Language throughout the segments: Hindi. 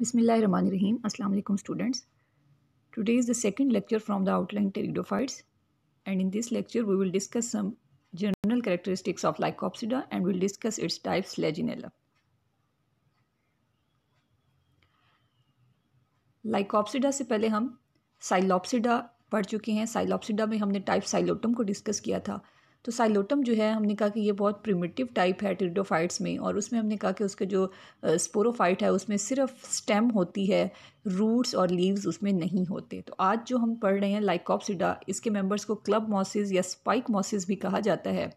बिसमीम अल्लाम students today is the second lecture from the outline pteridophytes and in this lecture we will discuss some general characteristics of lycopsida and will discuss its types selaginella lycopsida से पहले हम साइलॉप्सिडा पढ़ चुके हैं साइलॉप्सिडा में हमने टाइप साइलोटम को डिस्कस किया था तो साइलोटम जो है हमने कहा कि ये बहुत प्रिमिटिव टाइप है टिडोफाइट्स में और उसमें हमने कहा कि उसके जो स्पोरोफाइट है उसमें सिर्फ स्टेम होती है रूट्स और लीव्स उसमें नहीं होते तो आज जो हम पढ़ रहे हैं लाइकॉपसिडा इसके मेंबर्स को क्लब मॉसिस या स्पाइक मॉसिस भी कहा जाता है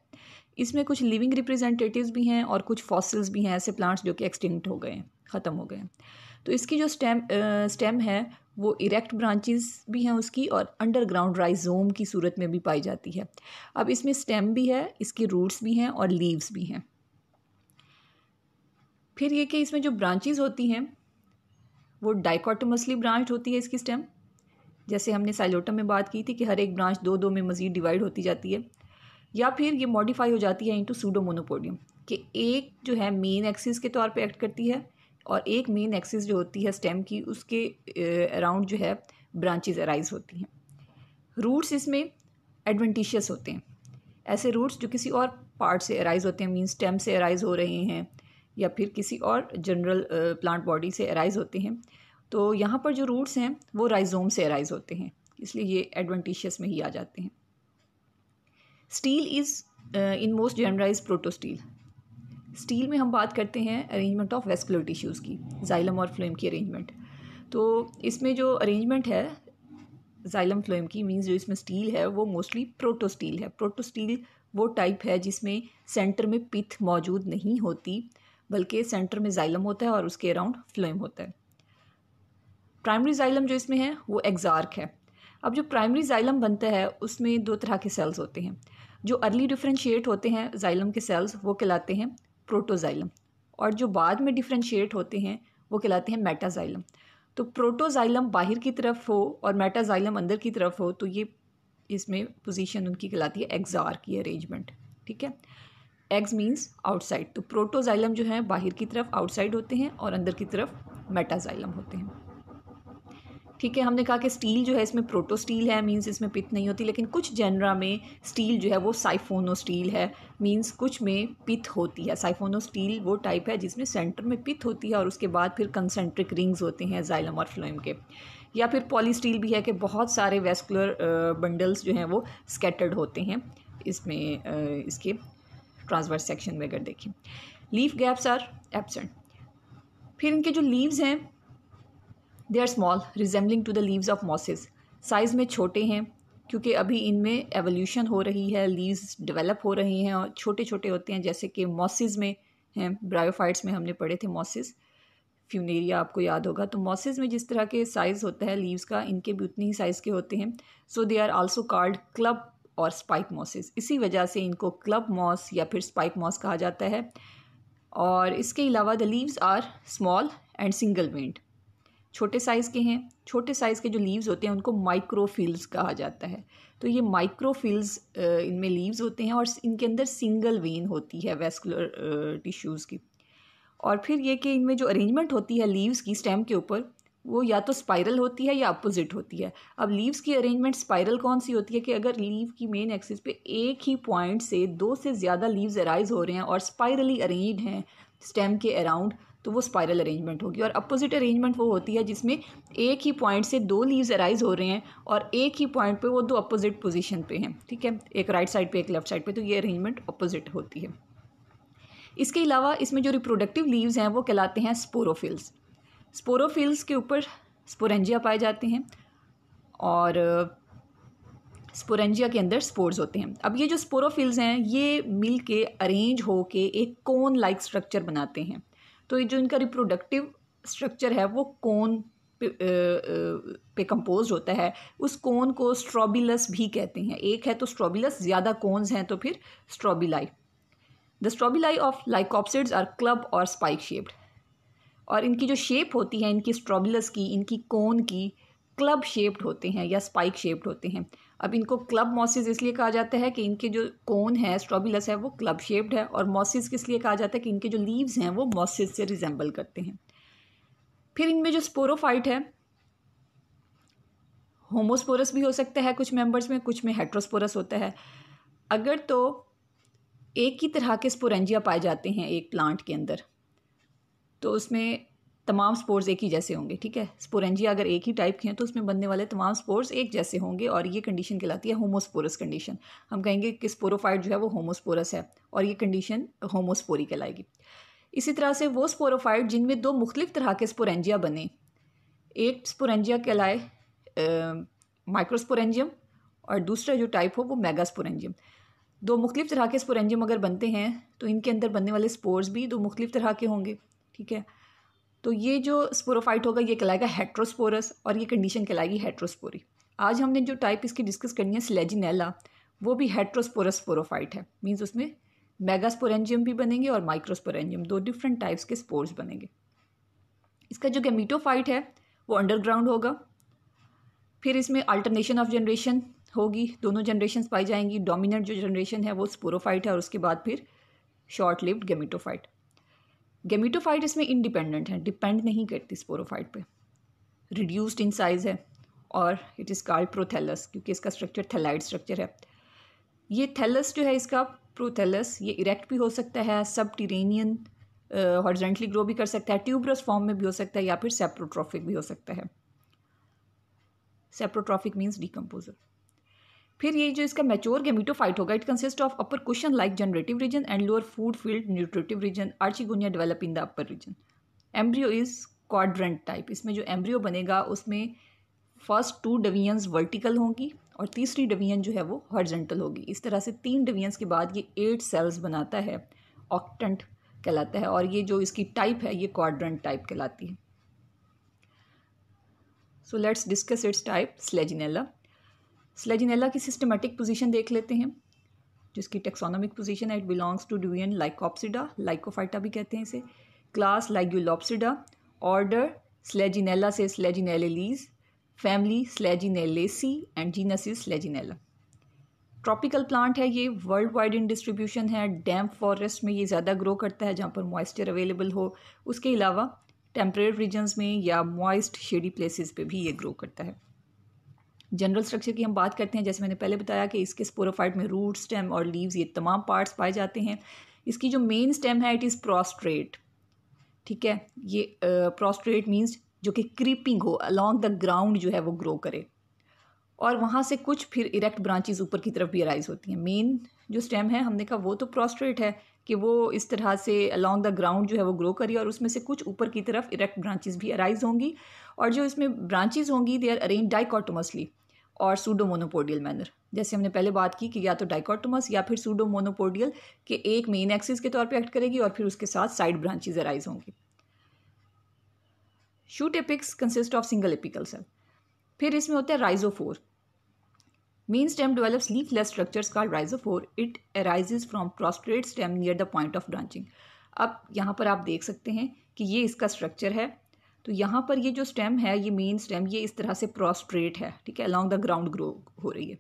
इसमें कुछ लिविंग रिप्रेजेंटेटिव भी हैं और कुछ फॉसिल्स भी हैं ऐसे प्लांट्स जो कि एक्सटिंक्ट हो गए ख़त्म हो गए हैं तो इसकी जो स्टेम स्टेम है वो इरेक्ट ब्रांचेस भी हैं उसकी और अंडरग्राउंड राइजोम की सूरत में भी पाई जाती है अब इसमें स्टेम भी है इसके रूट्स भी हैं और लीव्स भी हैं फिर ये कि इसमें जो ब्रांचेस होती हैं वो डाइकोटमसली ब्रांच होती है इसकी स्टेम जैसे हमने साइलोटम में बात की थी कि हर एक ब्रांच दो दो में मज़ीद डिवाइड होती जाती है या फिर ये मॉडिफाई हो जाती है इंटू सूडो मोनोपोडियम कि एक जो है मेन एक्सिस के तौर पे एक्ट करती है और एक मेन एक्सिस जो होती है स्टेम की उसके अराउंड जो है ब्रांचेज अराइज होती हैं रूट्स इसमें एडवेंटिशियस होते हैं ऐसे रूट्स जो किसी और पार्ट से अराइज होते हैं मीन स्टेम से अराइज हो रहे हैं या फिर किसी और जनरल प्लांट बॉडी से अराइज होते हैं तो यहाँ पर जो रूट्स हैं वो राइजोम से अराइज होते हैं इसलिए ये एडवेंटिशियस में ही आ जाते हैं stele is in most generalize protostele stele में हम बात करते हैं अरेंजमेंट ऑफ वेस्कुलर टिश्यूज़ की जाइलम और फ्लोएम की अरेंजमेंट तो इसमें जो अरेंजमेंट है जाइलम फ्लोएम की मीन्स जो इसमें स्टील है वो मोस्टली प्रोटोस्टील है प्रोटोस्टील वो टाइप है जिसमें सेंटर में पिथ मौजूद नहीं होती बल्कि सेंटर में जाइलम होता है और उसके अराउंड फ्लोएम होता है प्राइमरी जाइलम जो इसमें है वो एग्जार्क है अब जो प्राइमरी जाइलम बनता है उसमें दो तरह के सेल्स होते हैं जो अर्ली डिफ्रेंशिएट होते हैं जाइलम के सेल्स वो कहलाते हैं प्रोटोज़ाइलम और जो बाद में डिफ्रेंशिएट होते हैं वो कहलाते हैं मेटाज़ाइलम तो प्रोटोज़ाइलम बाहर की तरफ हो और मेटाज़ाइलम अंदर की तरफ हो तो ये इसमें पोजीशन उनकी कहलाती है एग्जार की अरेंजमेंट ठीक है एग्ज़ मीन्स आउटसाइड तो प्रोटोजाइलम जो है बाहर की तरफ आउटसाइड होते हैं और अंदर की तरफ मेटाजाइलम होते हैं ठीक है हमने कहा कि स्टील जो है इसमें प्रोटो स्टील है मींस इसमें पिथ नहीं होती लेकिन कुछ जेनरा में स्टील जो है वो साइफोनो स्टील है मींस कुछ में पिथ होती है साइफोनो स्टील वो टाइप है जिसमें सेंटर में पिथ होती है और उसके बाद फिर कंसेंट्रिक रिंग्स होते हैं जाइलम और फ्लोइम के या फिर पॉलीस्टील भी है कि बहुत सारे वेस्कुलर बंडल्स जो हैं वो स्केटर्ड होते हैं इसमें इसके ट्रांसवर्स सेक्शन में अगर देखें लीफ गैप्स आर एबसेंट फिर इनके जो लीव्स हैं they are small resembling to the leaves of mosses size में छोटे हैं क्योंकि अभी इनमें एवोल्यूशन हो रही है लीव्स डेवलप हो रहे हैं और छोटे छोटे होते हैं जैसे कि मॉसिस में हैं ब्रायोफाइट्स में हमने पढ़े थे मॉसिस फ्यूनेरिया आपको याद होगा तो मॉसिस में जिस तरह के साइज़ होता है लीव्स का इनके भी उतनी ही साइज़ के होते हैं so they are also called club और स्पाइक मॉसिस इसी वजह से इनको क्लब मॉस या फिर स्पाइक मॉस कहा जाता है और इसके अलावा the leaves are small and single veined छोटे साइज़ के हैं छोटे साइज़ के जो लीव्स होते हैं उनको माइक्रोफिल्स कहा जाता है तो ये माइक्रोफिल्स इनमें लीव्स होते हैं और इनके अंदर सिंगल वेन होती है वेस्कुलर टिश्यूज़ की और फिर ये कि इनमें जो अरेंजमेंट होती है लीव्स की स्टेम के ऊपर वो या तो स्पाइरल होती है या अपोजिट होती है अब लीव्स की अरेंजमेंट स्पाइरल कौन सी होती है कि अगर लीव की मेन एक्सिस पे एक ही पॉइंट से दो से ज़्यादा लीव्स अराइज हो रहे हैं और स्पाइरली अरेंज हैं स्टेम के अराउंड तो वो स्पायरल अरेंजमेंट होगी और अपोजिट अरेंजमेंट वो होती है जिसमें एक ही पॉइंट से दो लीव्स अराइज हो रहे हैं और एक ही पॉइंट पे वो दो अपोजिट पोजीशन पे हैं ठीक है एक राइट साइड पे एक लेफ्ट साइड पे तो ये अरेंजमेंट अपोजिट होती है इसके अलावा इसमें जो रिप्रोडक्टिव लीव्स हैं वो कहलाते हैं स्पोरोफिल्स स्पोरोफिल्स के ऊपर स्पोरेंजिया पाए जाते हैं और स्पोरेंजिया के अंदर स्पोर्स होते हैं अब ये जो स्पोरोफिल्स हैं ये मिल के अरेंज हो के एक कोन लाइक स्ट्रक्चर बनाते हैं तो ये जो इनका रिप्रोडक्टिव स्ट्रक्चर है वो कौन पे, पे कंपोज होता है उस कोन को स्ट्रॉबिलस भी कहते हैं एक है तो स्ट्रॉबिलस ज़्यादा कोन्स हैं तो फिर strobili the strobili of lycopsids are club और स्पाइक शेप्ड और इनकी जो शेप होती है इनकी स्ट्रॉबिलस की इनकी कोन की क्लब शेप्ड होते हैं या स्पाइक शेप्ड होते हैं अब इनको क्लब मॉसिस इसलिए कहा जाता है कि इनके जो कोन है स्ट्रॉबिलस है वो क्लब शेप्ड है और मॉसिस किस लिए कहा जाता है कि इनके जो लीव्स हैं वो मॉसिस से रिजेंबल करते हैं फिर इनमें जो स्पोरोफाइट है होमोस्पोरस भी हो सकता है कुछ मेंबर्स में कुछ में हेट्रोस्पोरस होता है अगर तो एक ही तरह के स्पोरेंजिया पाए जाते हैं एक प्लांट के अंदर तो उसमें तमाम स्पोर्स एक ही जैसे होंगे ठीक है स्पोरेंजिया अगर एक ही टाइप के हैं तो उसमें बनने वाले तमाम स्पोर्स एक जैसे होंगे और ये कंडीशन कहलाती है होमोस्पोरस कंडीशन हम कहेंगे कि स्पोरोफाइट जो है वो होमोस्पोरस है और ये कंडीशन होमोस्पोरी कहलाएगी इसी तरह से वो स्पोरोफाइट जिनमें दो मुख्तलिफ तरह के स्पोरेंजिया बने एक स्पोरेंजिया कहलाए माइक्रोस्पोरेंजियम और दूसरा जो टाइप हो वो मेगा स्पोरेंजियम दो मुख्तलिफ तरह के स्पोरेंजियम अगर बनते हैं तो इनके अंदर बनने वाले स्पोर्स भी दो मुख्तलिफ तरह के होंगे ठीक है तो ये जो स्पोरोफाइट होगा ये कहलाएगा हेट्रोस्पोरस और ये कंडीशन कहलाएगी हेट्रोस्पोरी आज हमने जो टाइप इसकी डिस्कस करनी है स्लेजिनेला वो भी हेट्रोस्पोरस स्पोरोफाइट है मीन्स उसमें मेगास्पोरेंजियम भी बनेंगे और माइक्रोस्पोरेंजियम दो डिफरेंट टाइप्स के स्पोर्स बनेंगे इसका जो गेमीटोफाइट है वो अंडरग्राउंड होगा फिर इसमें अल्टरनेशन ऑफ जनरेशन होगी दोनों जनरेशन पाई जाएंगी डोमिनेंट जो जनरेशन है वो स्पोरोफाइट है और उसके बाद फिर शॉर्ट लिव्ड गेमिटोफाइट गेमिटोफाइट इसमें इंडिपेंडेंट है डिपेंड नहीं करती स्पोरोफाइट पे रिड्यूस्ड इन साइज़ है और इट इज़ कॉल्ड प्रोथेलस क्योंकि इसका स्ट्रक्चर थैलाइड स्ट्रक्चर है ये थैलस जो है इसका प्रोथेलस ये इरेक्ट भी हो सकता है सब टीरेनियन हॉर्जेंटली ग्रो भी कर सकता है ट्यूबरस फॉर्म में भी हो सकता है या फिर सेप्रोट्रॉफिक भी हो सकता है सेप्रोट्रॉफिक मीन्स डिकम्पोजर फिर ये जो इसका मेच्योर गेमिटोफाइट होगा it consist of upper question like generative region and lower food field nutritive region archegonia develop in the upper region embryo is quadrant type इसमें जो एम्ब्रियो बनेगा उसमें फर्स्ट टू डिवीजन्स वर्टिकल होंगी और तीसरी डिवीजन जो है वो हॉर्जेंटल होगी इस तरह से तीन डिवीजन्स के बाद ये एट सेल्स बनाता है ऑक्टेंट कहलाता है और ये जो इसकी टाइप है ये क्वाड्रेंट टाइप कहलाती है so let's discuss its type selaginella selaginella की सिस्टमेटिक पोजीशन देख लेते हैं जिसकी टेक्सोनॉमिक पोजीशन है इट बिलोंग्स टू ड्यूएन लाइकोप्सिडा लाइकोफाइटा भी कहते हैं इसे क्लास लाइग्यूलॉप्सिडा ऑर्डर स्लेजिनेला से selaginellales family selaginellaceae and genus is selaginella tropical plant है ये वर्ल्ड वाइड इन डिस्ट्रीब्यूशन है डैम फॉरेस्ट में ये ज़्यादा ग्रो करता है जहाँ पर मॉइस्चर अवेलेबल हो उसके अलावा टेम्परेट रीजन्स में या मॉइस्ट शेडी प्लेसेस पे भी ये ग्रो करता है जनरल स्ट्रक्चर की हम बात करते हैं जैसे मैंने पहले बताया कि इसके स्पोरोफाइट में रूट स्टेम और लीव्स ये तमाम पार्ट्स पाए जाते हैं इसकी जो मेन स्टेम है इट इज़ प्रोस्ट्रेट ठीक है ये प्रोस्ट्रेट uh, मीन्स जो कि क्रीपिंग हो अलॉन्ग द ग्राउंड जो है वो ग्रो करे और वहाँ से कुछ फिर इरेक्ट ब्रांचेज ऊपर की तरफ भी अराइज होती हैं मेन जो स्टेम है हमने कहा वो तो प्रोस्ट्रेट है कि वो इस तरह से अलॉन्ग द ग्राउंड जो है वो ग्रो करी और उसमें से कुछ ऊपर की तरफ इरेक्ट ब्रांचेज भी अराइज होंगी और जो इसमें ब्रांचेज होंगी दे आर अरेंज डाइकॉटोमसली और सूडो मोनोपोडियल मैनर जैसे हमने पहले बात की कि या तो डाइकोटोमस या फिर सूडो मोनोपोडियल के एक मेन एक्सिस के तौर पे एक्ट करेगी और फिर उसके साथ साइड ब्रांचेज अराइज होंगी shoot apex consist of single apical cell फिर इसमें होता है rhizophore main stem develops leafless structures का rhizophore it arises from prostrate stem near the point of branching अब यहाँ पर आप देख सकते हैं कि ये इसका स्ट्रक्चर है तो यहाँ पर ये जो स्टेम है ये मेन स्टेम ये इस तरह से प्रोस्ट्रेट है ठीक है अलॉन्ग द ग्राउंड ग्रो हो रही है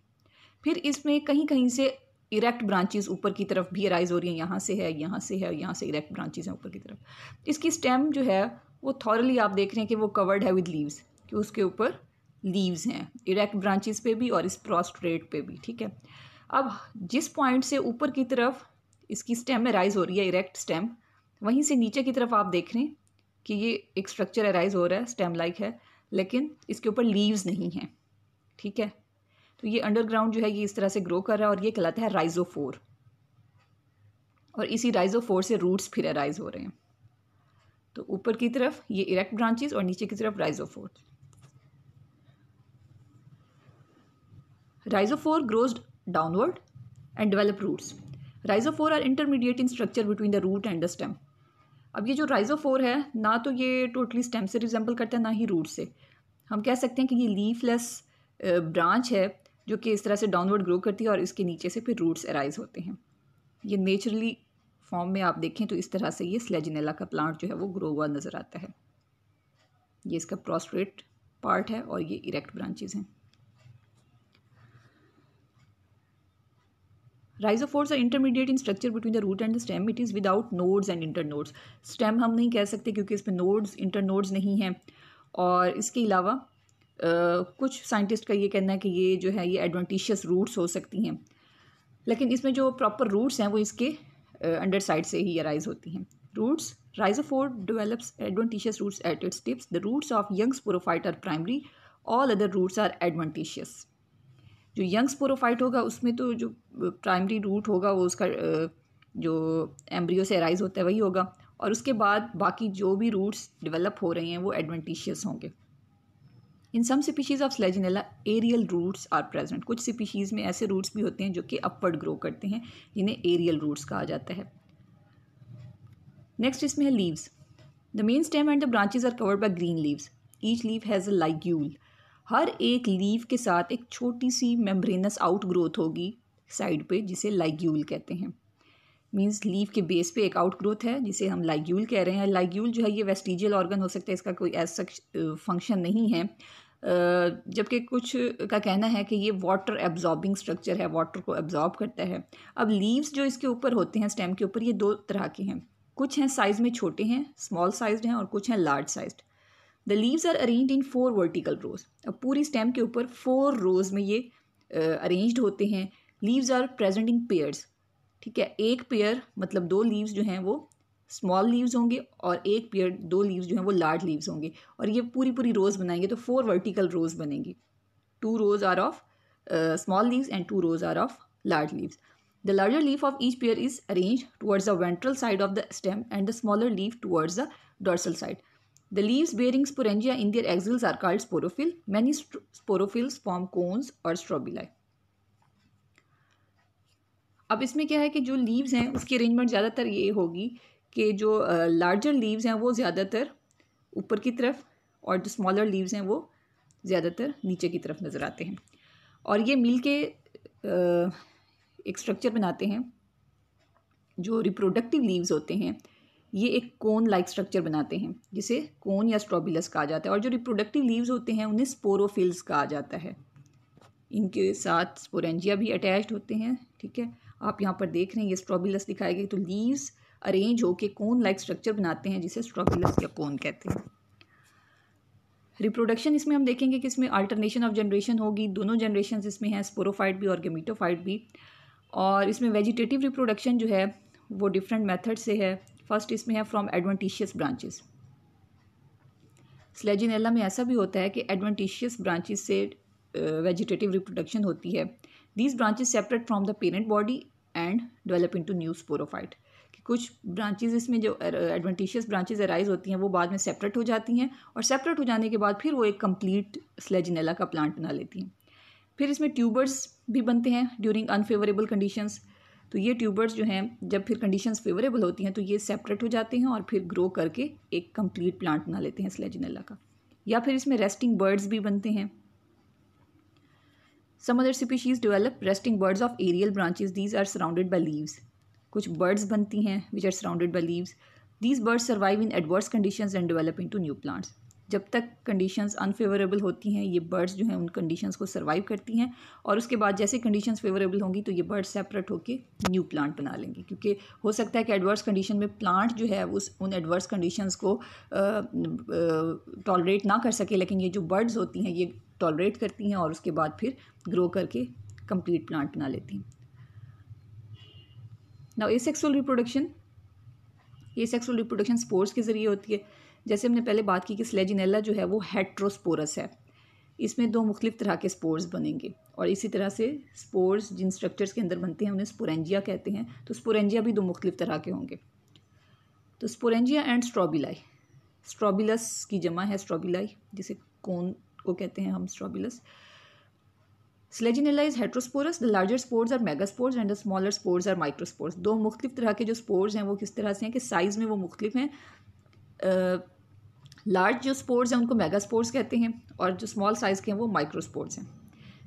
फिर इसमें कहीं कहीं से इरेक्ट ब्रांचेस ऊपर की तरफ भी अराइज हो रही हैं यहाँ से है यहाँ से है यहाँ से इरेक्ट ब्रांचेस हैं ऊपर की तरफ इसकी स्टेम जो है वो थॉरली आप देख रहे हैं कि वो कवर्ड है विद लीव्स कि उसके ऊपर लीव्स हैं इरेक्ट ब्रांचेस पे भी और इस प्रोस्ट्रेट पे भी ठीक है अब जिस पॉइंट से ऊपर की तरफ इसकी स्टेम में राइज हो रही है इरेक्ट स्टेम वहीं से नीचे की तरफ आप देख रहे हैं कि ये एक स्ट्रक्चर अराइज हो रहा है स्टेम लाइक है लेकिन इसके ऊपर लीव्स नहीं हैं ठीक है तो ये अंडरग्राउंड जो है ये इस तरह से ग्रो कर रहा है और ये कहलाता है राइजोफोर और इसी राइजोफोर से रूट्स फिर अराइज हो रहे हैं तो ऊपर की तरफ ये इरेक्ट ब्रांचेस और नीचे की तरफ rhizophore rhizophore grows downward and develop roots rhizophore are intermediate in structure between the root and the stem अब ये जो राइजोफोर है ना तो ये टोटली स्टेम से रिजेंबल करता है ना ही रूट से हम कह सकते हैं कि ये लीफलेस ब्रांच है जो कि इस तरह से डाउनवर्ड ग्रो करती है और इसके नीचे से फिर रूट्स एराइज होते हैं ये नेचुरली फॉर्म में आप देखें तो इस तरह से ये स्लेजिनेला का प्लांट जो है वो ग्रो हुआ नज़र आता है ये इसका प्रोस्ट्रेट पार्ट है और ये इरेक्ट ब्रांचेज़ हैं rhizophores are intermediate in structure between the root and the stem it is without nodes and internodes stem हम नहीं कह सकते क्योंकि इसमें नोड्स इंटर नोड्स नहीं हैं और इसके अलावा कुछ साइंटिस्ट का ये कहना है कि ये जो है ये एडवांटिशियस रूट्स हो सकती हैं लेकिन इसमें जो प्रॉपर रूट्स हैं वो इसके अंडर साइड से ही अराइज होती हैं roots rhizophore develops adventitious roots at its tips the roots of youngs sporophyte are primary all other roots are adventitious जो यंग स्पोरोफाइट होगा उसमें तो जो प्राइमरी रूट होगा वो उसका जो एम्ब्रियो से अराइज होता है वही होगा और उसके बाद बाकी जो भी रूट्स डेवलप हो रहे हैं वो एडवेंटिशियस होंगे in some species of Selaginella aerial roots are present कुछ स्पीशीज़ में ऐसे रूट्स भी होते हैं जो कि अपवर्ड ग्रो करते हैं जिन्हें एरियल रूट्स कहा जाता है नेक्स्ट इसमें है leaves the main stem and the branches are covered by green leaves each leaf has a ligule हर एक लीव के साथ एक छोटी सी मेम्ब्रेनस आउटग्रोथ होगी साइड पे जिसे लाइग्यूल कहते हैं मीन्स लीव के बेस पे एक आउटग्रोथ है जिसे हम लाइग्यूल कह रहे हैं लाइग्यूल जो है ये वेस्टिजियल ऑर्गन हो सकता है इसका कोई ऐसा फंक्शन uh, नहीं है uh, जबकि कुछ का कहना है कि ये वाटर एब्जॉर्बिंग स्ट्रक्चर है वाटर को एब्जॉर्ब करता है अब लीव्स जो इसके ऊपर होते हैं स्टेम के ऊपर ये दो तरह के हैं कुछ हैं साइज़ में छोटे हैं स्मॉल साइज्ड हैं और कुछ हैं large sized the leaves are arrange in four vertical rows अब पूरी स्टेम के ऊपर फोर रोज में ये uh, होते हैं leaves are present in pairs ठीक है एक पेयर मतलब दो लीव्स जो हैं वो स्मॉल लीव्स होंगे और एक पेयर दो लीव्स जो हैं वो लार्ज लीव्स होंगे और ये पूरी पूरी रोज़ बनाएंगे तो फोर वर्टिकल रोज़ बनेंगी two rows are of small leaves and two rows are of large leaves the larger leaf of each pair is arrange towards the ventral side of the stem and the smaller leaf towards the dorsal side The leaves bearing sporangia in their axils are called sporophyll. Many sporophylls form cones or strobili. अब इसमें क्या है कि जो लीव्स हैं उसकी अरेंजमेंट ज़्यादातर ये होगी कि जो लार्जर लीव्स हैं वो ज़्यादातर ऊपर की तरफ और जो स्मॉलर लीव्स हैं वो ज़्यादातर नीचे की तरफ नज़र आते हैं और ये मिल के एक स्ट्रक्चर बनाते हैं जो रिप्रोडक्टिव लीव्स होते हैं ये एक कोन लाइक स्ट्रक्चर बनाते हैं जिसे कोन या स्ट्रॉबिलस कहा जाता है और जो रिप्रोडक्टिव लीव्स होते हैं उन्हें स्पोरोफिल्स कहा जाता है इनके साथ स्पोरेंजिया भी अटैच्ड होते हैं ठीक है आप यहाँ पर देख रहे हैं ये स्ट्रॉबिलस दिखाई गई तो लीव्स अरेंज होकर कोन लाइक स्ट्रक्चर बनाते हैं जिसे स्ट्रॉबिलस या कोन कहते हैं रिप्रोडक्शन इसमें हम देखेंगे कि इसमें अल्टरनेशन ऑफ जनरेशन होगी दोनों जनरेशन इसमें हैं स्पोरोफाइट भी और गेमीटोफाइट भी और इसमें वेजिटेटिव रिप्रोडक्शन जो है वो डिफरेंट मेथड से है फर्स्ट इसमें है फ्रॉम एडवेंटिशियस ब्रांचेस स्लेजिनेला में ऐसा भी होता है कि एडवेंटिशियस ब्रांचेस से वेजिटेटिव uh, रिप्रोडक्शन होती है these branches separate from the parent body and develop into new sporophyte कि कुछ ब्रांचेज इसमें जो एडवेंटिशियस ब्रांचेज अराइज होती हैं वो बाद में सेपरेट हो जाती हैं और सेपरेट हो जाने के बाद फिर वो एक कंप्लीट स्लेजिनेला का प्लांट बना लेती हैं फिर इसमें ट्यूबर्स भी बनते हैं ड्यूरिंग अनफेवरेबल कंडीशंस तो ये ट्यूबर्स जो हैं जब फिर कंडीशंस फेवरेबल होती हैं तो ये सेपरेट हो जाते हैं और फिर ग्रो करके एक कंप्लीट प्लांट बना लेते हैं स्लेजनेला का या फिर इसमें रेस्टिंग बर्ड्स भी बनते हैं some other species develop resting buds of aerial branches these are surrounded by leaves कुछ बर्ड्स बनती हैं which are surrounded by leaves these buds survive in adverse condition and develop into new plants जब तक कंडीशंस अनफेवरेबल होती हैं ये बर्ड्स जो हैं उन कंडीशंस को सर्वाइव करती हैं और उसके बाद जैसे कंडीशंस फेवरेबल होंगी तो ये बर्ड्स सेपरेट होकर न्यू प्लांट बना लेंगे क्योंकि हो सकता है कि एडवर्स कंडीशन में प्लांट जो है उस उन एडवर्स कंडीशंस को टॉलरेट ना कर सके लेकिन ये जो बर्ड्स होती हैं ये टॉलरेट करती हैं और उसके बाद फिर ग्रो करके कंप्लीट प्लांट बना लेती हैं ना ए सेक्सुअल रिप्रोडक्शन ये सेक्सुअल रिप्रोडक्शन स्पोर्ट्स के ज़रिए होती है जैसे हमने पहले बात की कि स्लेजिनेला जो है वो हेट्रोस्पोरस है इसमें दो मुख्तलिफ तरह के स्पोर्स बनेंगे और इसी तरह से स्पोर्स जिन स्ट्रक्चर्स के अंदर बनते हैं उन्हें स्पोरेंजिया कहते हैं तो स्पोरेंजिया भी दो मुख्तलिफ तरह के होंगे तो स्पोरेंजिया एंड स्ट्रॉबिलाई स्ट्रॉबिलस की जमा है स्ट्रॉबिलाई जिसे कौन को कहते हैं हम strobilus Selaginella is heterosporous the larger spores are megaspores and the smaller spores are microspores दो मुख्तलिफ तरह के जो स्पोर्स हैं वो किस तरह से हैं कि साइज़ में वो मुख्तलिफ हैं लार्ज जो स्पोर्ट्स हैं उनको मेगा स्पोर्ट्स कहते हैं और जो स्मॉल साइज़ के हैं वो माइक्रो स्पोर्ट्स हैं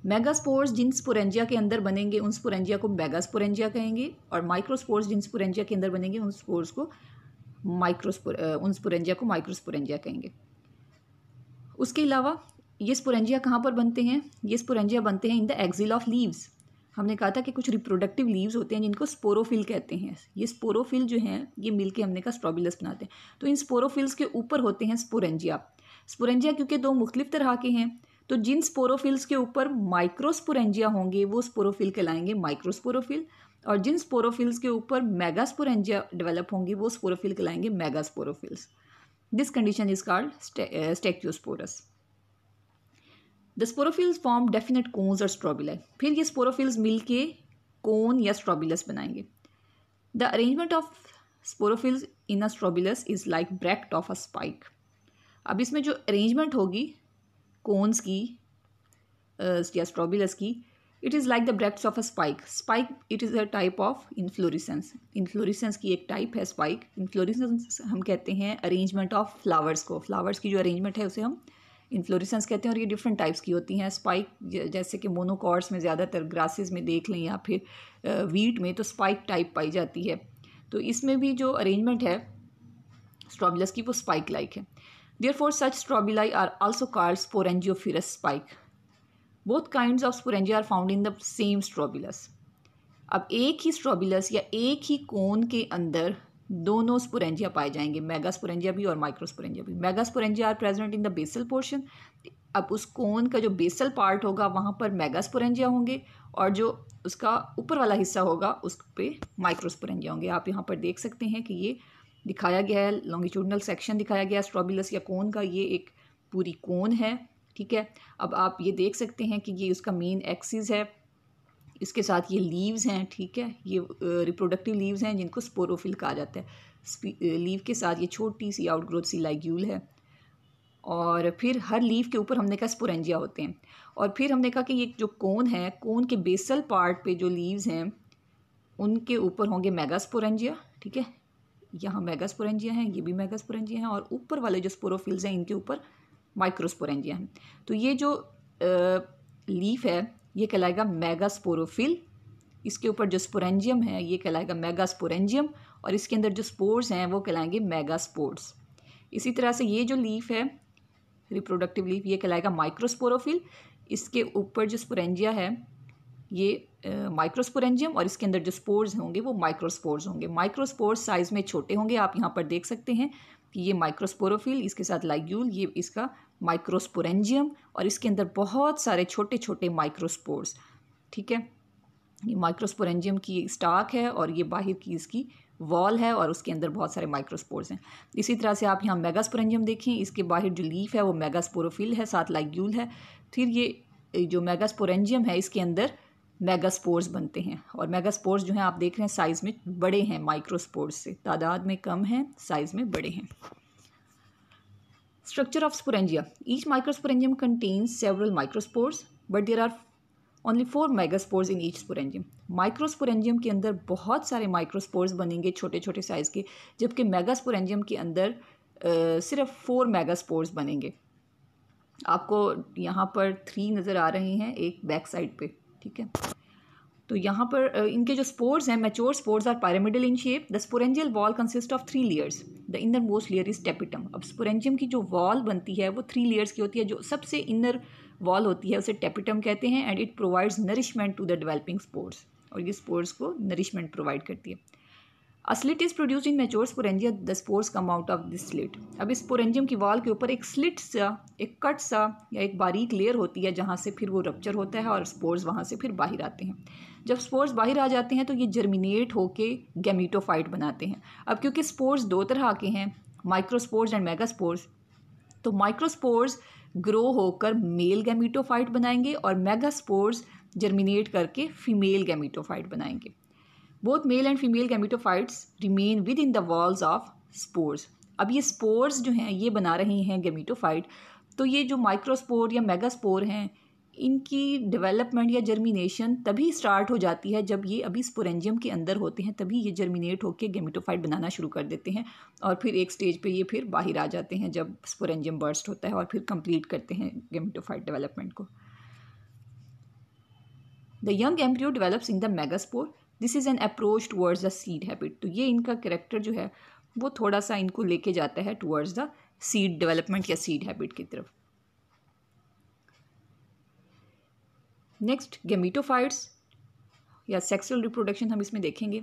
मेगा स्पोर्ट्स जिन स्पोरेंजिया के अंदर बनेंगे उन स्पोरेंजिया को मेगा स्पोरेंजिया कहेंगे और माइक्रो स्पोर्ट्स जिन स्पोरेंजिया के अंदर बनेंगे उन स्पोर्ट्स को माइक्रो उन स्पोरेंजिया को माइक्रो स्पोरेंजिया कहेंगे उसके अलावा ये स्पोरेंजिया कहाँ पर बनते हैं ये स्पोरेंजिया बनते हैं in the axil of leaves हमने कहा था कि कुछ रिप्रोडक्टिव लीव्स होते हैं जिनको स्पोरोफिल कहते हैं ये स्पोरोफिल जो हैं ये मिलके हमने कहा स्ट्रॉबिलस बनाते हैं तो इन स्पोरोफिल्स के ऊपर होते हैं स्पोरेंजिया स्पोरेंजिया क्योंकि दो मुख्तलिफ तरह के हैं तो जिन स्पोरोफिल्स के ऊपर माइक्रोस्पोरेंजिया होंगे वो स्पोरोफिल कहलाएंगे माइक्रोस्पोरोफिल और जिन स्पोरोफिल्स के ऊपर मेगास्पोरेंजिया डेवलप होंगे वो स्पोरोफिल कहलाएंगे megasporophylls this condition is called stachyosporous the sporophylls form definite cones और स्ट्रॉबिलाई फिर ये स्पोरोफिल्स मिल के कोन या स्ट्रॉबिलस बनाएंगे the arrangement of sporophylls in a strobilus is like bract of a spike अब इसमें जो अरेंजमेंट होगी कोन्स की या स्ट्रॉबिलस की it is like the bracts of a spike spike it is a type of inflorescence inflorescence की एक टाइप है स्पाइक इन्फ्लोरिसेंस हम कहते हैं अरेंजमेंट ऑफ फ्लावर्स को फ्लावर्स की जो अरेंजमेंट है उसे हम इन्फ्लोरिसंस कहते हैं और ये डिफरेंट टाइप्स की होती हैं स्पाइक जैसे कि मोनोकॉर्ड्स में ज़्यादातर ग्रासेस में देख लें या फिर वीट में तो स्पाइक टाइप पाई जाती है तो इसमें भी जो अरेंजमेंट है स्ट्रॉबिलस की वो स्पाइक लाइक है therefore such strobili are also called sporangiophorous spike both kind of sporangia are found in the same strobilus अब एक ही स्ट्रॉबिलस या एक ही कोन के अंदर दोनों स्पुरेंजिया पाए जाएंगे स्पुरेंजिया भी और स्पुरेंजिया भी sporangia are present in the basal portion अब उस कोन का जो बेसल पार्ट होगा वहाँ पर स्पुरेंजिया होंगे और जो उसका ऊपर वाला हिस्सा होगा उस पर स्पुरेंजिया होंगे आप यहाँ पर देख सकते हैं कि ये दिखाया गया है लॉन्गिट्यूडनल सेक्शन दिखाया गया है स्ट्रॉबिलस या कोन का ये एक पूरी कोन है ठीक है अब आप ये देख सकते हैं कि ये उसका मेन एक्सिस है इसके साथ ये लीव्स हैं ठीक है ये रिप्रोडक्टिव लीव्स हैं जिनको स्पोरोफिल कहा जाता है लीव के साथ ये छोटी सी आउटग्रोथ सी लाइग्यूल है और फिर हर लीव के ऊपर हमने कहा स्पोरेंजिया होते हैं और फिर हमने कहा कि ये जो कोन है कोन के बेसल पार्ट पे जो लीव्स हैं उनके ऊपर होंगे मेगा स्पोरेंजिया ठीक है यहाँ मेगा स्पोरेंजिया हैं ये भी मेगा स्पोरेंजिया हैं और ऊपर वाले जो स्पोरोफिल्स हैं इनके ऊपर माइक्रोस्पोरेंजिया हैं तो ये जो आ, लीफ है ये कहलाएगा मेगा स्पोरोफिल इसके ऊपर जो स्पोरेंजियम है ये कहलाएगा मेगा स्पोरेंजियम और इसके अंदर जो स्पोर्स हैं वो कहलाएंगे मेगा स्पोर्स इसी तरह से ये जो लीफ है रिप्रोडक्टिव लीफ ये कहलाएगा माइक्रोस्पोरोफिल इसके ऊपर जो स्पोरेंजिया है ये माइक्रोस्पोरेंजियम uh, और इसके अंदर जो स्पोर्स होंगे वो माइक्रोस्पोर्स होंगे माइक्रोस्पोर्स साइज़ में छोटे होंगे आप यहाँ पर देख सकते हैं कि ये माइक्रोस्पोरोफिल इसके साथ लाइग्यूल ये इसका माइक्रोस्पोरेंजियम और इसके अंदर बहुत सारे छोटे छोटे माइक्रोस्पोर्स ठीक है ये माइक्रोस्पोरेंजियम की स्टाक है और ये बाहर की इसकी वॉल है और उसके अंदर बहुत सारे माइक्रोस्पोर्स हैं इसी तरह से आप यहाँ मेगास्पोरेंजियम देखें इसके बाहर जो लीफ है वो मेगास्पोरोफिल है साथ लाइग्यूल है फिर ये जो मेगास्पोरेंजियम है इसके अंदर मेगास्पोर्स बनते हैं और मेगास्पोर्स जो हैं आप देख रहे हैं साइज़ में बड़े हैं माइक्रोस्पोर्स से तादाद में कम हैं साइज़ में बड़े हैं Structure of sporangia. Each microsporangium contains several microspores, but there are only four megaspores in each sporangium microsporangium के अंदर बहुत सारे माइक्रोस्पोर्स बनेंगे छोटे छोटे साइज़ के जबकि मेगास्पोरेंजियम के अंदर आ, सिर्फ फोर मेगास्पोर्स बनेंगे आपको यहाँ पर थ्री नज़र आ रहे हैं एक बैक साइड पे ठीक है तो यहाँ पर इनके जो स्पोर्स हैं mature spores are pyramidal in shape the sporangial wall consist of three layers the innermost layer is tapetum अब स्पोरेंजियम की जो वॉल बनती है वो थ्री लेयर्स की होती है जो सबसे इनर वॉल होती है उसे टेपिटम कहते हैं and it provides nourishment to the developing spores और ये स्पोर्स को नरिशमेंट प्रोवाइड करती है a slit is produce in mature sporangia the spores come out of this slit अब इस स्पोरेंजियम की वाल के ऊपर एक स्लिट सा एक कट सा या एक बारीक लेयर होती है जहाँ से फिर वो रप्चर होता है और स्पोर्स वहाँ से फिर बाहर आते हैं जब स्पोर्स बाहर आ जाते हैं तो ये जर्मिनेट होकर गैमीटोफाइट बनाते हैं अब क्योंकि स्पोर्स दो तरह के हैं माइक्रोस्पोर्स एंड मेगास्पोर्स तो माइक्रोस्पोर्स ग्रो होकर मेल गैमीटोफाइट बनाएंगे और मेगास्पोर्स जर्मिनेट करके फीमेल गैमीटोफाइट बनाएंगे male and female gametophytes remain within the walls of spores अब ये स्पोर्स जो हैं ये बना रहे हैं गेमिटोफाइट तो ये जो माइक्रोस्पोर या मेगास्पोर हैं इनकी डेवलपमेंट या जर्मिनेशन तभी स्टार्ट हो जाती है जब ये अभी स्पोरेंजियम के अंदर होते हैं तभी ये जर्मिनेट होकर गेमिटोफाइट बनाना शुरू कर देते हैं और फिर एक स्टेज पे ये फिर बाहर आ जाते हैं जब स्पोरेंजियम बर्स्ट होता है और फिर कंप्लीट करते हैं गेमिटोफाइट डेवलपमेंट को the young embryo develops in the megaspore this is an approach towards the seed habit तो ये इनका करेक्टर जो है वो थोड़ा सा इनको लेके जाता है टूवर्ड्स द सीड डेवलपमेंट या सीड हैबिट की तरफ नेक्स्ट गेमिटोफाइट्स या सेक्सुअल रिप्रोडक्शन हम इसमें देखेंगे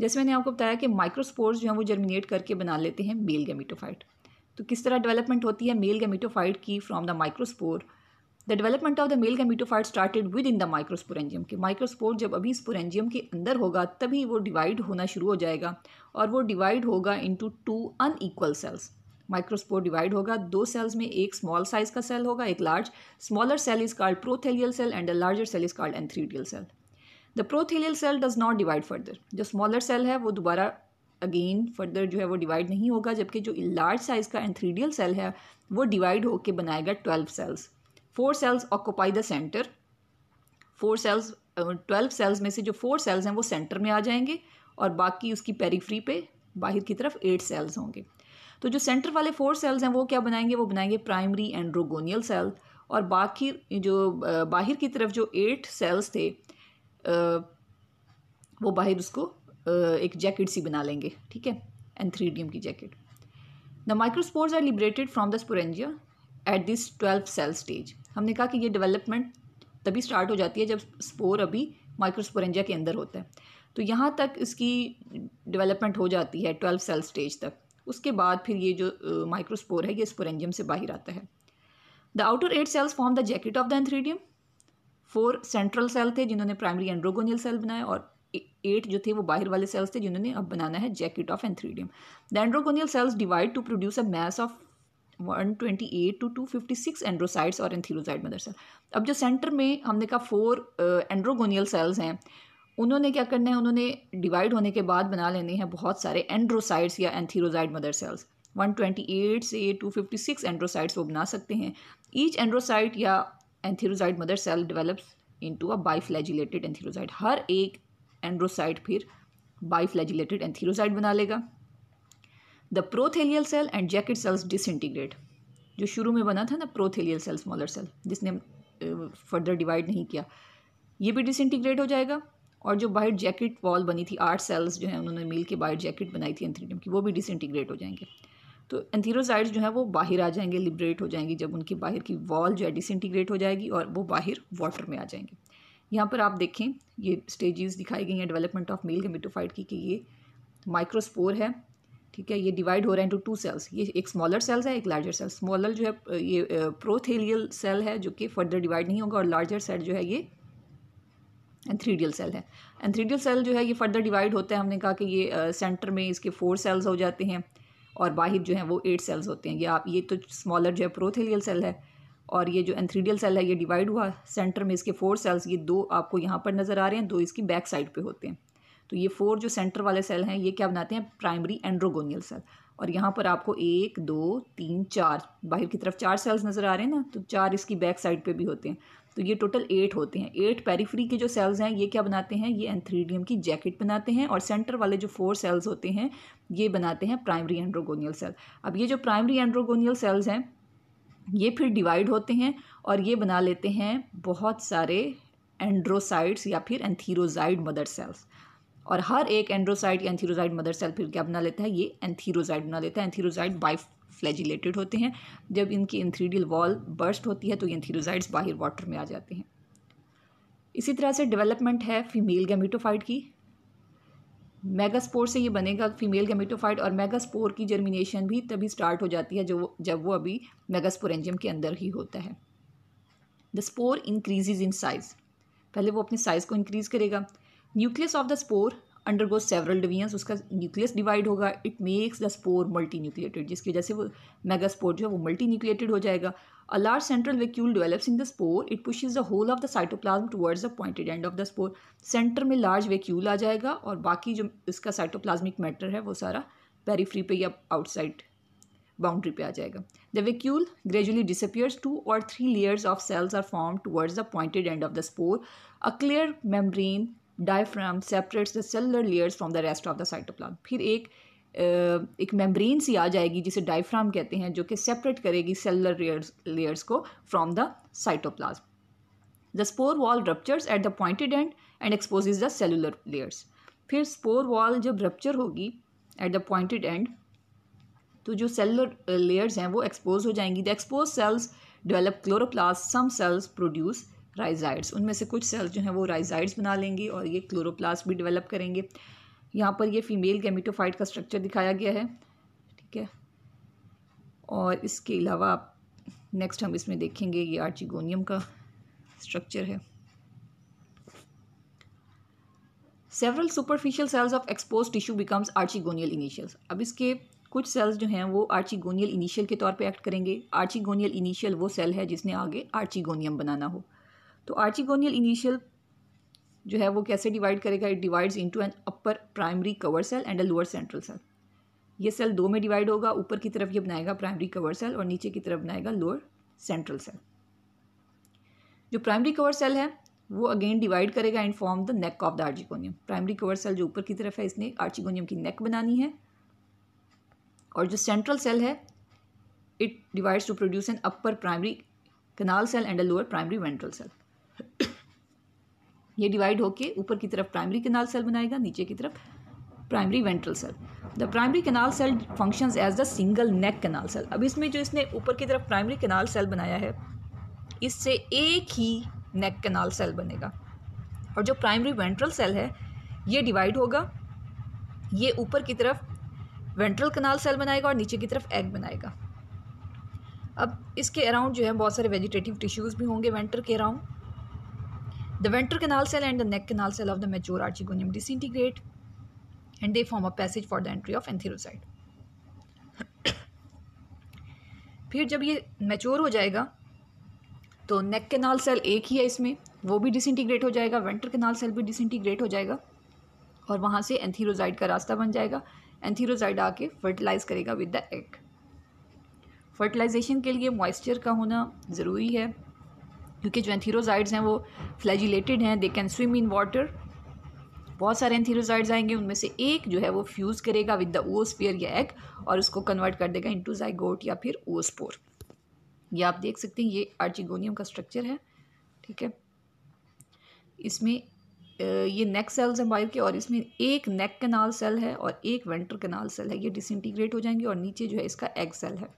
जैसे मैंने आपको बताया कि माइक्रोस्पोर्स जो हैं वो जर्मिनेट करके बना लेते हैं मेल गेमिटोफाइट तो किस तरह डेवलपमेंट होती है मेल गेमिटोफाइट की from the microspore the development of the male gametophyte started within the microsporangium के माइक्रोस्पोर जब अभी स्पोरेंजियम के अंदर होगा तभी वो डिवाइड होना शुरू हो जाएगा और वो डिवाइड होगा into two unequal cells microspore divide होगा दो सेल्स में एक स्मॉल साइज का सेल होगा एक large smaller cell is called prothallial cell and a larger cell is called antheridial cell the prothallial cell does not divide further जो स्मॉलर सेल है वो दोबारा अगेन फर्दर जो है वो डिवाइड नहीं होगा जबकि जो लार्ज साइज़ का एंथ्रीडियल सेल है वो डिवाइड होकर बनाएगा twelve cells four cells occupy the centre four cells twelve cells में से जो फोर सेल्स हैं वो सेंटर में आ जाएंगे और बाकी उसकी पेरीफ्री पे बाहर की तरफ एट सेल्स होंगे तो जो सेंटर वाले फोर सेल्स हैं वो क्या बनाएंगे वो बनाएंगे प्राइमरी एंड्रोगोनियल सेल और बाकी जो बाहर की तरफ जो एट सेल्स थे वो बाहर उसको एक जैकेट सी बना लेंगे ठीक है एंथ्रीडियम की jacket the microspores are liberated from the sporangia at this twelve cell stage हमने कहा कि ये डेवलपमेंट तभी स्टार्ट हो जाती है जब स्पोर अभी माइक्रोस्पोरेंजिया के अंदर होता है तो यहाँ तक इसकी डेवलपमेंट हो जाती है ट्वेल्व सेल स्टेज तक उसके बाद फिर ये जो माइक्रोस्पोर है ये स्पोरेंजियम से बाहर आता है the outer eight cells form the jacket of the antheridium four central cell थे जिन्होंने प्राइमरी एंड्रोगोनियल सेल बनाया और एट जो थे वो बाहर वाले सेल्स थे जिन्होंने अब बनाना है jacket of antheridium the androgonial cells divide to produce a mass of one twenty eight to two fifty six androcytes और एंथीरोजाइड मदर सेल अब जो सेंटर में हमने कहा फोर एंड्रोगोनियल सेल्स हैं उन्होंने क्या करना है उन्होंने डिवाइड होने के बाद बना लेने हैं बहुत सारे एंड्रोसाइड्स या एंथीरोजाइड मदर सेल्स 128 से 256 एंड्रोसाइड्स वो बना सकते हैं ईच एंड्रोसाइट या antherozoid mother cell develops into a biflagellated antherozoid हर एक एंड्रोसाइट फिर बाइफ्लैजिलेटेड एंथीरोजाइड बना लेगा the prothallial cell and jacket cells disintegrate जो शुरू में बना था ना प्रोथेलियल सेल स्मॉलर सेल जिसने फर्दर डिवाइड नहीं किया ये भी डिसइंटीग्रेट हो जाएगा और जो बाहर जैकेट वॉल बनी थी आठ सेल्स जो है उन्होंने मिल के बाहर जैकेट बनाई थी एंथीरियम की वो भी डिसइंटीग्रेट हो जाएंगे तो एंथीरोसाइड्स जो है वो बाहर आ जाएंगे लिबरेट हो जाएंगी जब उनकी बाहर की वॉल जो है डिसइंटीग्रेट हो जाएगी और वो बाहर वाटर में आ जाएंगे यहाँ पर आप देखें ये स्टेजेस दिखाई गई हैं डेवलपमेंट ऑफ मेल गेमिटोफाइट की कि ये माइक्रोस्पोर है ठीक है ये डिवाइड हो रहा है इंटू टू सेल्स ये एक स्मॉलर सेल्स है एक लार्जर सेल स्मॉलर जो है ये प्रोथेलियल सेल है जो कि फर्दर डिवाइड नहीं होगा और लार्जर सेल जो है ये एंथ्रीडियल सेल है एंथ्रीडियल सेल जो है ये फर्दर डिवाइड होता है हमने कहा कि ये सेंटर में इसके फोर सेल्स हो जाते हैं और बाहर जो है वो एट सेल्स होते हैं ये आप ये तो स्मॉलर जो है प्रोथेलियल सेल है और ये जो एंथ्रीडियल सेल है ये डिवाइड हुआ सेंटर में इसके फोर सेल्स ये दो आपको यहाँ पर नज़र आ रहे हैं दो इसकी बैक साइड पे होते हैं तो ये फोर जो सेंटर वाले सेल हैं ये क्या बनाते हैं प्राइमरी एंड्रोगोनियल सेल और यहाँ पर आपको एक दो तीन चार बाहर की तरफ चार सेल्स नज़र आ रहे हैं ना तो चार इसकी बैक साइड पे भी होते हैं तो ये टोटल एट होते हैं एट पेरीफ्री के जो सेल्स हैं ये क्या बनाते हैं ये एंथ्रीडियम की जैकेट बनाते हैं और सेंटर वाले जो फोर सेल्स होते हैं ये बनाते हैं प्राइमरी एंड्रोगोनियल सेल अब ये जो प्राइमरी एंड्रोगोनियल सेल्स हैं ये फिर डिवाइड होते हैं और ये बना लेते हैं बहुत सारे एंड्रोसाइड्स या फिर एंथीरोजाइड मदर सेल्स और हर एक एंड्रोसाइड या एंथीरोजाइड मदर सेल फिर क्या बना लेता है ये एंथीरोजाइड बना लेता है एंथीरोजाइड बाई फ्लैजिलेटेड होते हैं जब इनकी इंथ्रीडियल वॉल बर्स्ट होती है तो ये एंथीरोजाइड्स बाहर वाटर में आ जाते हैं इसी तरह से डेवलपमेंट है फीमेल गैमेटोफाइट की मेगास्पोर से ये बनेगा फीमेल गैमेटोफाइट और मेगास्पोर की जर्मिनेशन भी तभी स्टार्ट हो जाती है जो जब वो अभी मेगास्पोरेंजियम के अंदर ही होता है the spore increases in size पहले वो अपने साइज़ को इंक्रीज़ करेगा nucleus of the spore undergo several divisions उसका न्यूक्लियस डिवाइड होगा it makes the spore multinucleated जिसकी वजह से वो मेगा स्पोर जो है वो मल्टी न्यूक्लिएटेड हो जाएगा a large central vacuole develops in the spore it push is the whole of the cytoplasm towards the pointed end of the spore centre में लार्ज वेक्यूल आ जाएगा और बाकी जो इसका साइटोप्लाज्मिक मैटर है वो सारा पेरीफ्री पे या आउटसाइड बाउंड्री पे आ जाएगा the vacuole gradually disappears two और three layers of cells are form towards the pointed end of the spore a clear membrane diaphragm separates the cellular layers from the rest of the cytoplasm फिर एक एक मेम्ब्रेन सी आ जाएगी जिसे डायफ्राम कहते हैं जो कि सेपरेट करेगी सेलुलर लेयर्स लेयर्स को from the cytoplasm the spore wall ruptures at the pointed end and expose the cellular layers फिर स्पोर वॉल जब रप्चर होगी एट द पॉइंटेड एंड तो जो सेलुलर लेयर्स हैं वो एक्सपोज हो जाएंगी the expose cells develop chloroplast some cells produce rhizoids उनमें से कुछ सेल्स जो हैं वो राइजाइड्स बना लेंगी और ये क्लोरोप्लास्ट भी डेवलप करेंगे यहाँ पर ये फीमेल गेमिटोफाइट का स्ट्रक्चर दिखाया गया है ठीक है और इसके अलावा नेक्स्ट हम इसमें देखेंगे ये आर्चिगोनियम का स्ट्रक्चर है several superficial cells of expose tissue becomes archegonial initial अब इसके कुछ सेल्स जो हैं वो आर्चिगोनियल इनिशियल के तौर पे एक्ट करेंगे आर्चिगोनियल इनिशियल वो सेल है जिसने आगे आर्चिगोनियम बनाना हो तो आर्चिगोनियल इनिशियल जो है वो कैसे डिवाइड करेगा it divides into an upper primary cover cell and a lower central cell ये सेल दो में डिवाइड होगा ऊपर की तरफ ये बनाएगा प्राइमरी कवर सेल और नीचे की तरफ बनाएगा लोअर सेंट्रल सेल जो प्राइमरी कवर सेल है वो अगेन डिवाइड करेगा and form the neck of the archegonium primary cover cell जो ऊपर की तरफ है इसने आर्चिकोनियम की नेक बनानी है और जो सेंट्रल सेल है it divides to produce an upper primary canal cell and a lower primary ventral cell ये डिवाइड होके ऊपर की तरफ प्राइमरी कैनाल सेल बनाएगा नीचे की तरफ primary ventral cell the primary canal cell function as the single neck canal cell अब इसमें जो इसने ऊपर की तरफ प्राइमरी कैनाल सेल बनाया है इससे एक ही नेक कैनाल सेल बनेगा और जो प्राइमरी वेंट्रल सेल है ये डिवाइड होगा ये ऊपर की तरफ वेंट्रल कनाल सेल बनाएगा और नीचे की तरफ एग बनाएगा अब इसके अराउंड जो है बहुत सारे वेजिटेटिव टिश्यूज़ भी होंगे वेंटर के around The ventral canal cell and the neck canal cell of the mature archegonium disintegrate and they form a passage for the entry of entherocyte. फिर जब ये मैच्योर हो जाएगा तो नेक केनाल सेल एक ही है इसमें वो भी डिसइंटीग्रेट हो जाएगा वेंटर केनाल सेल भी डिसइंटीग्रेट हो जाएगा और वहाँ से एंथीरोजाइड का रास्ता बन जाएगा एंथीरोजाइड आके फर्टिलाइज़ करेगा विद द एग फर्टिलाइजेशन के लिए मॉइस्चर का होना ज़रूरी है क्योंकि जो एंथीरोजाइड्स हैं वो फ्लैजिलेटेड हैं they can swim in water बहुत सारे एंथीरोजाइड्स आएंगे उनमें से एक जो है वो फ्यूज़ करेगा विद द ओस्पियर या एग और उसको कन्वर्ट कर देगा इंटू जाइगोट या फिर ओस्पोर ये आप देख सकते हैं ये आर्चिगोनियम का स्ट्रक्चर है ठीक है इसमें ये नेक सेल्स हैं बाइल के और इसमें एक नेक कनाल सेल है और एक वेंटर कनाल सेल है ये डिसइंटीग्रेट हो जाएंगे और नीचे जो है इसका एग सेल है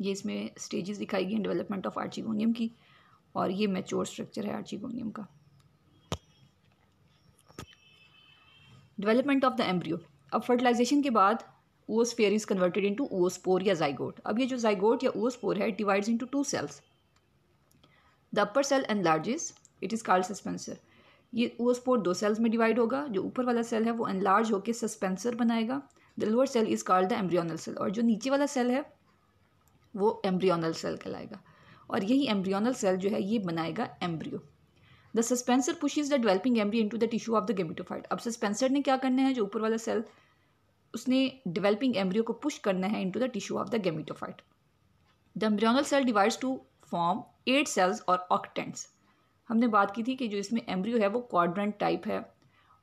ये इसमें स्टेजेस दिखाई गई हैं डेवलपमेंट ऑफ आर्चिगोनियम की और ये मेच्योर स्ट्रक्चर है आर्चिगोनियम का डेवलपमेंट ऑफ द एम्ब्रियो अब फर्टिलाइजेशन के बाद oosphere is converted into oospore या जाइगोट अब ये जो जाइगोट या ओस्पोर है divides into two cells the upper cell and enlarges it is called suspensor ये ओस्पोर दो सेल्स में डिवाइड होगा जो ऊपर वाला सेल है वो एनलार्ज होकर सस्पेंसर बनाएगा the lower cell is called the embryonal cell और जो नीचे वाला सेल है वो एम्ब्रियोनल सेल कहलाएगा और यही एम्ब्रियोनल सेल जो है ये बनाएगा embryo the suspensor push is the developing embryo into the tissue of the gametophyte अब सस्पेंसर ने क्या करना है जो ऊपर वाला सेल उसने डेवलपिंग एम्ब्रियो को पुश करना है into the tissue of the gametophyte the embryonal cell divides to form eight cells और ऑक्टेंट्स हमने बात की थी कि जो इसमें एम्ब्रियो है वो क्वाड्रेंट टाइप है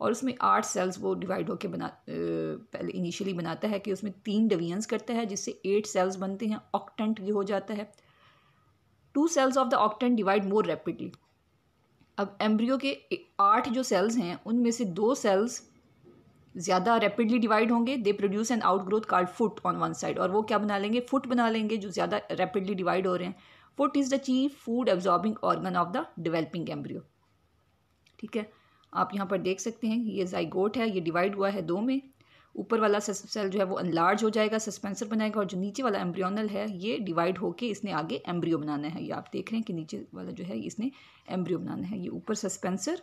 और उसमें आठ सेल्स वो डिवाइड होकर बना पहले इनिशियली बनाता है कि उसमें तीन डिवीजन्स करता है जिससे एट सेल्स बनते हैं ऑक्टेंट ये हो जाता है two cells of the octant divide more rapidly अब एम्ब्रियो के आठ जो सेल्स हैं उनमें से दो सेल्स ज़्यादा रैपिडली डिवाइड होंगे they produce an outgrowth called foot on one side और वो क्या बना लेंगे फुट बना लेंगे जो ज़्यादा रैपिडली डिवाइड हो रहे हैं foot is the chief food absorbing organ of the developing embryo ठीक है आप यहाँ पर देख सकते हैं ये जाइगोट है ये डिवाइड हुआ है दो में ऊपर वाला सेल जो है वो अनलार्ज हो जाएगा सस्पेंसर बनाएगा और जो नीचे वाला एम्ब्रियोनल है ये डिवाइड होके इसने आगे एम्ब्रियो बनाना है ये आप देख रहे हैं कि नीचे वाला जो है इसने एम्ब्रियो बनाना है ये ऊपर सस्पेंसर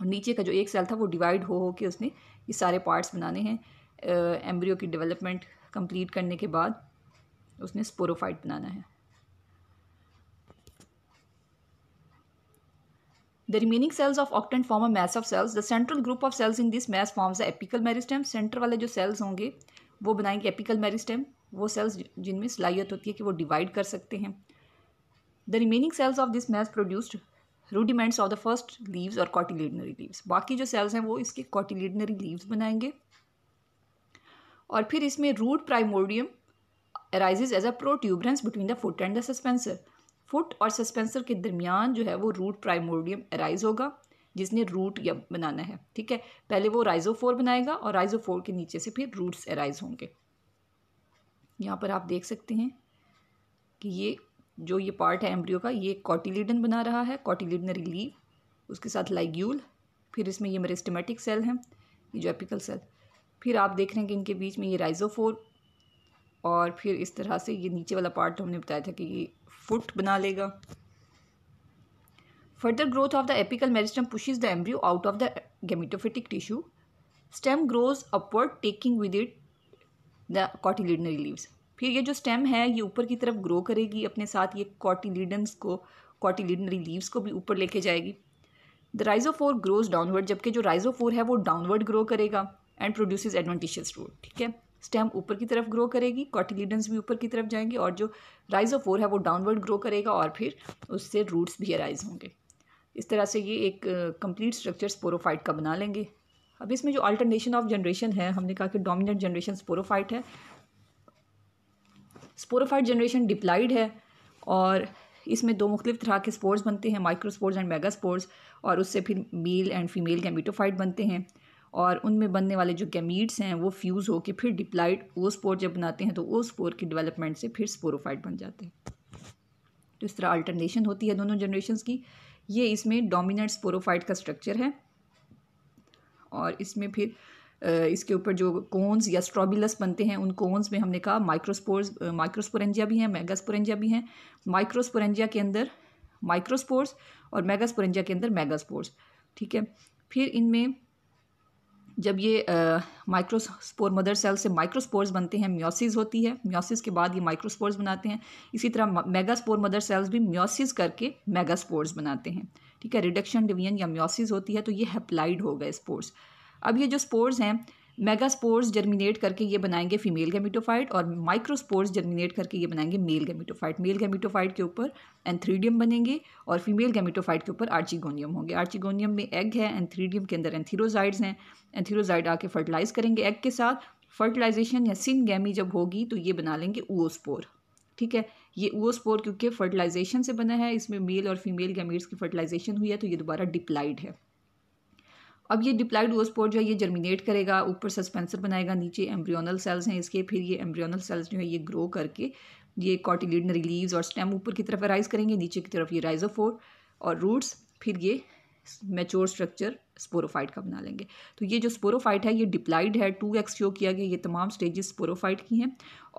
और नीचे का जो एक सेल था वो डिवाइड हो हो के उसने ये सारे पार्ट्स बनाने हैं एम्ब्रियो की डेवलपमेंट कंप्लीट करने के बाद उसने स्पोरोफाइट बनाना है The remaining cells of octant form a mass of cells. The central group of cells in this mass forms the apical meristem. Center वाले जो cells होंगे वो बनाएंगे apical meristem. वो cells जिनमें सिलाइत होती है कि वो divide कर सकते हैं The remaining cells of this mass produced rudiments of the first leaves or cotyledonary leaves. बाकी जो cells हैं वो इसके cotyledonary leaves बनाएंगे और फिर इसमें root primordium arises as a protuberance between the foot and the suspensor. Foot और सस्पेंसर के दरमियान जो है वो रूट प्राइमोडियम राइज होगा जिसने रूट या बनाना है ठीक है पहले वो राइजोफोर बनाएगा और राइजोफोर के नीचे से फिर रूट्स अराइज होंगे यहाँ पर आप देख सकते हैं कि ये जो ये पार्ट है एम्ब्रियो का ये कॉटिलीडन बना रहा है कॉटिलीडनरी लीव उसके साथ लाइग्यूल फिर इसमें ये मेरेस्टमेटिक सेल हैं ये जो एपिकल सेल फिर आप देख रहे हैं कि इनके बीच में ये राइजोफोर और फिर इस तरह से ये नीचे वाला पार्ट तो हमने बताया था कि ये फुट बना लेगा further growth of the apical meristem is the embryo out of the gametophytic tissue stem grows upward taking with it the cotyledonary leaves फिर ये जो स्टेम है ये ऊपर की तरफ ग्रो करेगी अपने साथ ये कॉटिलिडन्स को कॉटिलिडनरी लीव्स को भी ऊपर लेके जाएगी द राइजोफोर ग्रोज डाउनवर्ड जबकि जो राइजोफोर है वो डाउनवर्ड ग्रो करेगा एंड प्रोड्यूसेस एडवेंटिशियस रूट ठीक है स्टेम ऊपर की तरफ ग्रो करेगी कॉटिलीडन्स भी ऊपर की तरफ जाएंगे और जो फोर है वो डाउनवर्ड ग्रो करेगा और फिर उससे रूट्स भी अराइज होंगे इस तरह से ये एक कंप्लीट स्ट्रक्चर स्पोरोफाइट का बना लेंगे अब इसमें जो अल्टरनेशन ऑफ जनरेशन है हमने कहा कि डोमिनेंट जनरेशन स्पोरोफाइट है स्पोरोफाइट जनरेशन डिप्लाइड है और इसमें दो मुख्तलिफ तरह के स्पोर्स बनते हैं माइक्रो एंड मेगा स्पोर्स और उससे फिर मेल एंड फीमेल गैमिटोफाइट बनते हैं और उनमें बनने वाले जो गैमीट्स हैं वो फ्यूज़ होकर फिर डिप्लाइड ओ स्पोर जब बनाते हैं तो ओ स्पोर की डेवलपमेंट से फिर स्पोरोफाइट बन जाते हैं तो इस तरह अल्टरनेशन होती है दोनों जनरेशन की ये इसमें डोमिनेंट स्पोरोफाइट का स्ट्रक्चर है और इसमें फिर इसके ऊपर जो कोन्स या स्ट्रॉबिलस बनते हैं उन कोन्स में हमने कहा माइक्रोस्पोर्स माइक्रोस्पोरेंजिया भी हैं मेगास्पोरेंजिया भी हैं माइक्रोस्पोरेंजिया के अंदर माइक्रोस्पोर्स और मेगास्पोरेंजिया के अंदर मेगास्पोर्स ठीक है फिर इनमें जब ये माइक्रोस्पोर मदर सेल से माइक्रोस्पोर्स बनते हैं म्योसिस होती है म्योसिस के बाद ये माइक्रोस्पोर्स बनाते हैं इसी तरह मेगास्पोर मदर सेल्स भी म्योसिस करके मेगास्पोर्स बनाते हैं ठीक है रिडक्शन डिवीजन या म्योसिस होती है तो ये हेप्लाइड हो गए स्पोर्स अब ये जो स्पोर्स हैं मेगास्पोर्स जर्मिनेट करके ये बनाएंगे फीमेल गैमिटोफाइट और माइक्रोस्पोर्स जर्मिनेट करके ये बनाएंगे मेल गैमिटोफाइट मेल गैमिटोफाइट के ऊपर एंथ्रीडियम बनेंगे और फीमेल गैमिटोफाइट के ऊपर आर्चिगोनियम होंगे आर्चिगोनियम में एग है एंथ्रीडियम के अंदर एंथीरोजाइड्स हैं एंथीरोजाइड आके फर्टिलाइज करेंगे एग के साथ फर्टिलाइजेशन या सिनगैमी जब होगी तो ये बना लेंगे ओस्पोर ठीक है ये ओस्पोर क्योंकि फर्टिलाइजेशन से बना है इसमें मेल और फीमेल गैमिट्स की फर्टिलाइजेशन हुई है तो ये दोबारा डिप्लाइड है अब ये डिप्लाइड ओस्पोर जो है ये जर्मिनेट करेगा ऊपर सस्पेंसर बनाएगा नीचे एम्ब्रियोनल सेल्स हैं इसके फिर ये एम्ब्रियोनल सेल्स जो है ये ग्रो करके ये कॉटिलीडनरी लीव्स और स्टेम ऊपर की तरफ राइज करेंगे नीचे की तरफ ये राइजोफोर और रूट्स फिर ये मेच्योर स्ट्रक्चर स्पोरोफाइट का बना लेंगे तो ये जो स्पोरोफाइट है ये डिप्लाइड है टू एक्स शो किया गया ये तमाम स्टेजेस स्पोरोफाइट की हैं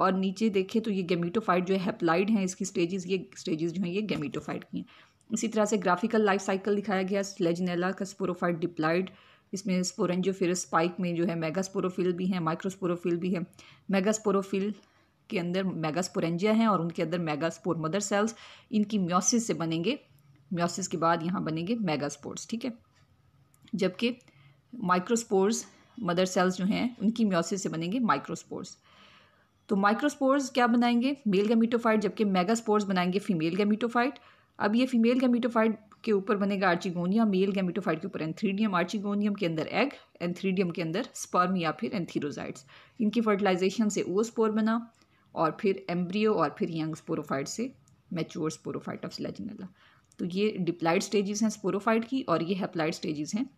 और नीचे देखें तो ये गेमीटोफाइट जो है हेप्लाइड हैं इसकी स्टेजेस ये स्टेजेस जो हैं ये गेमीटोफाइट की हैं इसी तरह से ग्राफिकल लाइफ साइकिल दिखाया गया स्लेजनेला का स्पोरोफाइट डिप्लाइड इसमें स्पोरेंजोफिर स्पाइक में जो है मेगास्पोरोफिल भी हैं माइक्रोस्पोरोफिल भी है मेगास्पोरोफिल के अंदर मेगास्पोरेंजिया हैं और उनके अंदर मेगास्पोर मदर सेल्स इनकी म्योसिस से बनेंगे म्योसिस के बाद यहाँ बनेंगे मेगास्पोर्स ठीक है जबकि माइक्रोस्पोर्स मदर सेल्स जो हैं उनकी म्योसिस से बनेंगे माइक्रोस्पोर्स तो माइक्रोस्पोर्स क्या बनाएंगे मेल गैमीटोफाइट जबकि मेगास्पोर्स बनाएंगे फीमेल गैमीटोफाइट अब ये फीमेल गैमिटोफाइट के ऊपर बनेगा आर्चिगोनिया मेल गैमिटोफाइट के ऊपर एंथ्रीडियम आर्चिगोनियम के अंदर एग एंथ्रीडियम के अंदर स्पर्म या फिर एंथीरोजाइट्स इनकी फर्टिलाइजेशन से ओ स्पोर बना और फिर एम्ब्रियो और फिर यंग स्पोरोफाइट से मैच्योर स्पोरोफाइट ऑफ स्लेजनला तो ये डिप्लाइड स्टेजेस हैं स्पोरोफाइट की और ये हेप्लाइड स्टेजेस हैं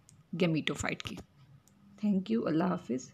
गेमीटोफाइट की थैंक यू अल्लाह हाफिज़